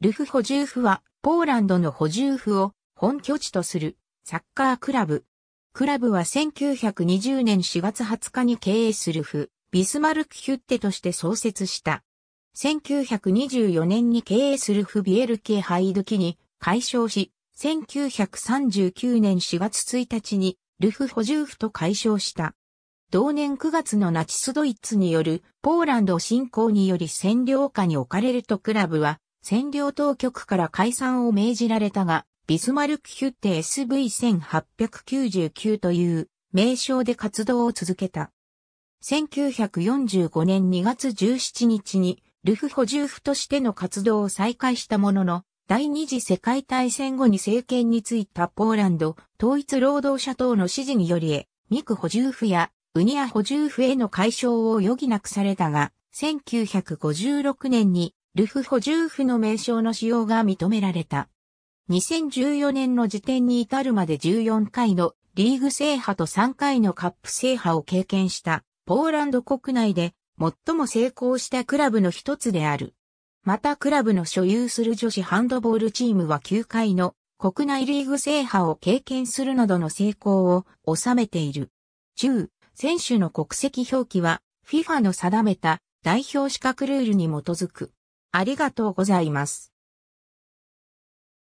ルフ補充府は、ポーランドの補充府を本拠地とするサッカークラブ。クラブは1920年4月20日に経営する府、ビスマルクヒュッテとして創設した。1924年に経営する府ビエルケハイドキに解消し、1939年4月1日にルフ補充府と解消した。同年9月のナチスドイツによるポーランド侵攻により占領下に置かれるとクラブは占領当局から解散を命じられたが、ビスマルクヒュッテ SV1899 という名称で活動を続けた。1945年2月17日にルフ補充府としての活動を再開したものの、第二次世界大戦後に政権についたポーランド統一労働者等の指示により、ミク補充府やウニア補充府への解消を余儀なくされたが、1956年にルフ補充譜の名称の使用が認められた。2014年の時点に至るまで14回のリーグ制覇と3回のカップ制覇を経験したポーランド国内で最も成功したクラブの一つである。またクラブの所有する女子ハンドボールチームは9回の国内リーグ制覇を経験するなどの成功を収めている。10、選手の国籍表記は FIFA の定めた代表資格ルールに基づく。ありがとうございます。